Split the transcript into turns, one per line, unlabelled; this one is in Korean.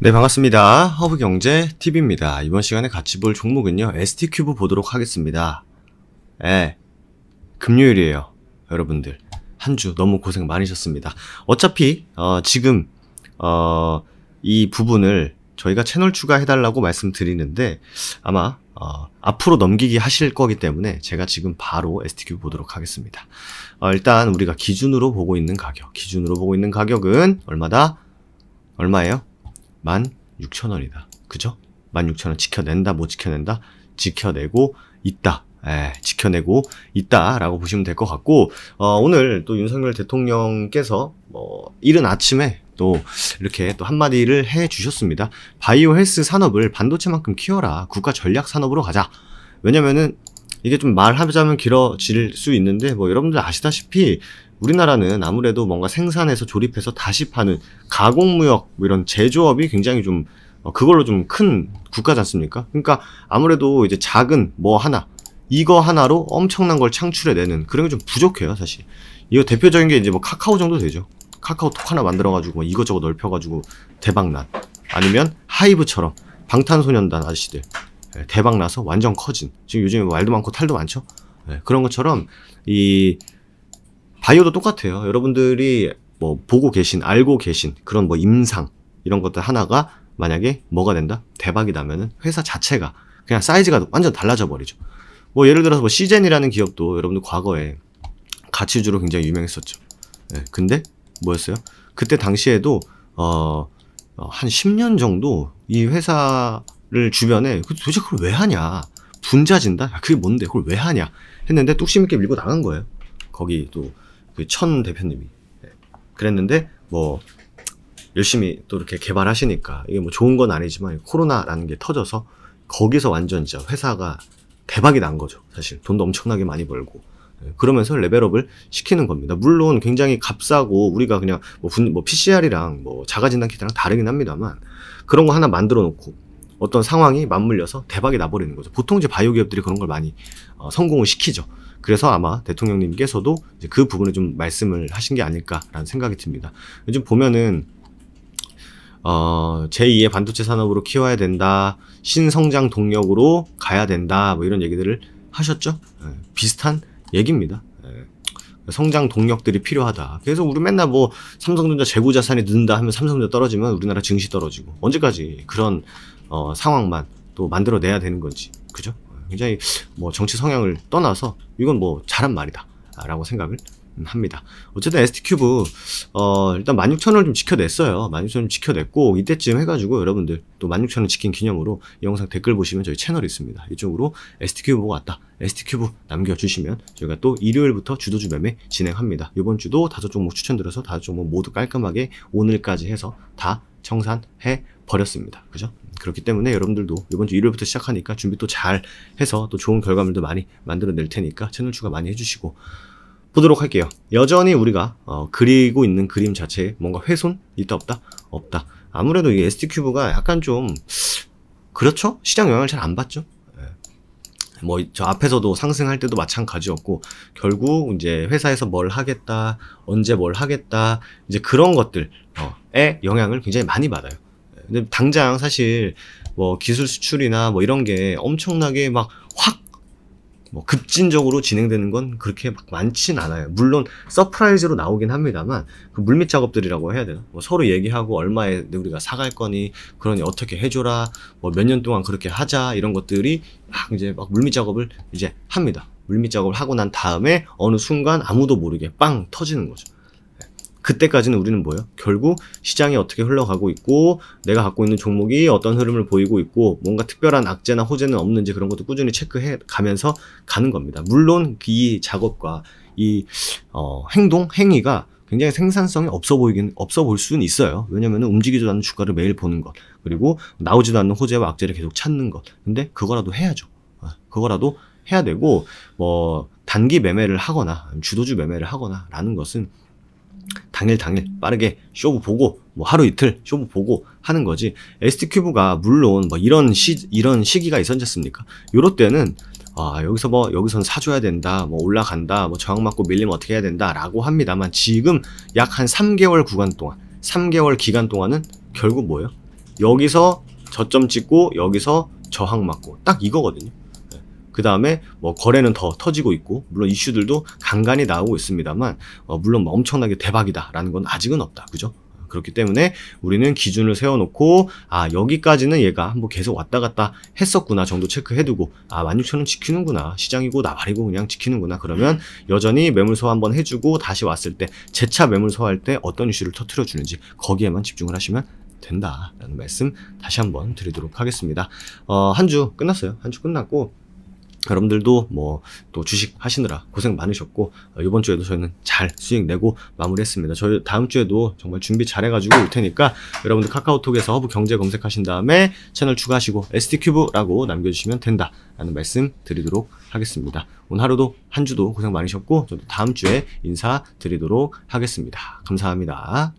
네 반갑습니다 허브경제 TV입니다 이번 시간에 같이 볼 종목은요 ST큐브 보도록 하겠습니다 예 금요일이에요 여러분들 한 주 너무 고생 많으셨습니다 어차피 어, 지금 어, 이 부분을 저희가 채널 추가해달라고 말씀드리는데 아마 어, 앞으로 넘기기 하실 거기 때문에 제가 지금 바로 STQ 보도록 하겠습니다 어, 일단 우리가 기준으로 보고 있는 가격 기준으로 보고 있는 가격은 얼마다? 얼마예요? 16,000원이다. 그죠? 16,000원 지켜낸다, 못 뭐 지켜낸다? 지켜내고 있다. 에, 예, 지켜내고 있다라고 보시면 될 것 같고 어, 오늘 또 윤석열 대통령께서 뭐 이른 아침에 또 이렇게 또 한마디를 해 주셨습니다. 바이오 헬스 산업을 반도체만큼 키워라. 국가 전략 산업으로 가자. 왜냐면은 이게 좀 말하자면 길어질 수 있는데 뭐 여러분들 아시다시피 우리나라는 아무래도 뭔가 생산해서 조립해서 다시 파는 가공무역 뭐 이런 제조업이 굉장히 좀 어, 그걸로 좀 큰 국가지 않습니까? 그러니까 아무래도 이제 작은 뭐 하나 이거 하나로 엄청난 걸 창출해내는 그런 게 좀 부족해요 사실 이거 대표적인 게 이제 뭐 카카오 정도 되죠 카카오톡 하나 만들어가지고 뭐 이것저것 넓혀가지고 대박난 아니면 하이브처럼 방탄소년단 아저씨들 예, 대박나서 완전 커진 지금 요즘에 뭐 말도 많고 탈도 많죠 예, 그런 것처럼 이 바이오도 똑같아요. 여러분들이 뭐 보고 계신, 알고 계신 그런 뭐 임상 이런 것들 하나가 만약에 뭐가 된다? 대박이 나면은 회사 자체가 그냥 사이즈가 완전 달라져 버리죠. 뭐 예를 들어서 뭐 시젠이라는 기업도 여러분들 과거에 가치주로 굉장히 유명했었죠. 예, 근데 뭐였어요? 그때 당시에도 어, 어 한 10년 정도 이 회사를 주변에 그 도대체 그걸 왜 하냐? 분자진다? 그게 뭔데? 그걸 왜 하냐? 했는데 뚝심 있게 밀고 나간 거예요. 거기 또 그천 대표님이 예. 그랬는데 뭐 열심히 또 이렇게 개발하시니까 이게 뭐 좋은 건 아니지만 코로나라는 게 터져서 거기서 완전 진짜 회사가 대박이 난 거죠. 사실 돈도 엄청나게 많이 벌고 예. 그러면서 레벨업을 시키는 겁니다. 물론 굉장히 값싸고 우리가 그냥 뭐, 분, 뭐 PCR이랑 뭐 자가진단 키트랑 다르긴 합니다만 그런 거 하나 만들어 놓고 어떤 상황이 맞물려서 대박이 나버리는 거죠. 보통 이제 바이오 기업들이 그런 걸 많이 어, 성공을 시키죠. 그래서 아마 대통령님께서도 그 부분을 좀 말씀을 하신 게 아닐까라는 생각이 듭니다. 요즘 보면은 어, 제2의 반도체 산업으로 키워야 된다. 신성장 동력으로 가야 된다. 뭐 이런 얘기들을 하셨죠? 예, 비슷한 얘기입니다. 예, 성장 동력들이 필요하다. 그래서 우리 맨날 뭐 삼성전자 재고 자산이 는다 하면 삼성전자 떨어지면 우리나라 증시 떨어지고 언제까지 그런 어, 상황만 또 만들어내야 되는 건지 그죠? 굉장히 뭐 정치 성향을 떠나서 이건 뭐 잘한 말이다 라고 생각을 합니다. 어쨌든 ST큐브 어, 일단 16,000원을 좀 지켜냈어요. 16,000원 지켜냈고 이때쯤 해가지고 여러분들 또 16,000원 지킨 기념으로 이 영상 댓글 보시면 저희 채널이 있습니다. 이쪽으로 ST큐브 보고 왔다. ST큐브 남겨주시면 저희가 또 일요일부터 주도주 매매 진행합니다. 이번 주도 다섯 종목 추천드려서 다섯 종목 모두 깔끔하게 오늘까지 해서 다 청산해 버렸습니다. 그죠? 그렇기 때문에 여러분들도 이번 주 일요일부터 시작하니까 준비 또 잘 해서 또 좋은 결과물도 많이 만들어낼 테니까 채널 추가 많이 해주시고 보도록 할게요. 여전히 우리가 어, 그리고 있는 그림 자체에 뭔가 훼손? 있다 없다? 없다. 아무래도 이 ST 큐브가 약간 좀 그렇죠? 시장 영향을 잘 안 받죠? 예. 뭐저 앞에서도 상승할 때도 마찬가지였고 결국 이제 회사에서 뭘 하겠다 언제 뭘 하겠다 이제 그런 것들에 영향을 굉장히 많이 받아요. 근데 당장 사실 뭐 기술 수출이나 뭐 이런 게 엄청나게 막 확 뭐 급진적으로 진행되는 건 그렇게 막 많진 않아요. 물론 서프라이즈로 나오긴 합니다만 그 물밑 작업들이라고 해야 되나? 뭐 서로 얘기하고 얼마에 우리가 사갈 거니 그러니 어떻게 해줘라 뭐 몇 년 동안 그렇게 하자 이런 것들이 막 이제 막 물밑 작업을 이제 합니다. 물밑 작업을 하고 난 다음에 어느 순간 아무도 모르게 빵 터지는 거죠. 그때까지는 우리는 뭐예요? 결국 시장이 어떻게 흘러가고 있고 내가 갖고 있는 종목이 어떤 흐름을 보이고 있고 뭔가 특별한 악재나 호재는 없는지 그런 것도 꾸준히 체크해 가면서 가는 겁니다. 물론 이 작업과 이 어, 행동 행위가 굉장히 생산성이 없어 보이긴 없어 볼 수는 있어요. 왜냐하면 움직이지도 않는 주가를 매일 보는 것 그리고 나오지도 않는 호재와 악재를 계속 찾는 것. 근데 그거라도 해야죠. 어, 그거라도 해야 되고 뭐 단기 매매를 하거나 주도주 매매를 하거나라는 것은 당일 당일 빠르게 쇼부 보고 뭐 하루 이틀 쇼부 보고 하는 거지 ST 큐브가 물론 뭐 이런 시 이런 시기가 있었지 않습니까? 요럴 때는 아, 여기서 뭐 여기선 사줘야 된다 뭐 올라간다 뭐 저항 맞고 밀리면 어떻게 해야 된다 라고 합니다만 지금 약 한 3개월 구간 동안 3개월 기간 동안은 결국 뭐예요? 여기서 저점 찍고 여기서 저항 맞고 딱 이거거든요 그 다음에 뭐 거래는 더 터지고 있고 물론 이슈들도 간간히 나오고 있습니다만 어 물론 뭐 엄청나게 대박이다라는 건 아직은 없다. 그죠? 그렇기 때문에 우리는 기준을 세워놓고 아 여기까지는 얘가 한번 계속 왔다 갔다 했었구나 정도 체크해두고 아 16,000원 지키는구나 시장이고 나발이고 그냥 지키는구나 그러면 여전히 매물 소 한번 해주고 다시 왔을 때 재차 매물 소할때 어떤 이슈를 터트려 주는지 거기에만 집중을 하시면 된다라는 말씀 다시 한번 드리도록 하겠습니다. 어, 한 주 끝났어요. 한 주 끝났고 여러분들도 뭐 또 주식 하시느라 고생 많으셨고 어, 이번 주에도 저희는 잘 수익 내고 마무리했습니다. 저희 다음 주에도 정말 준비 잘 해가지고 올 테니까 여러분들 카카오톡에서 허브 경제 검색하신 다음에 채널 추가하시고 ST 큐브라고 남겨주시면 된다라는 말씀 드리도록 하겠습니다. 오늘 하루도 한 주도 고생 많으셨고 저도 다음 주에 인사 드리도록 하겠습니다. 감사합니다.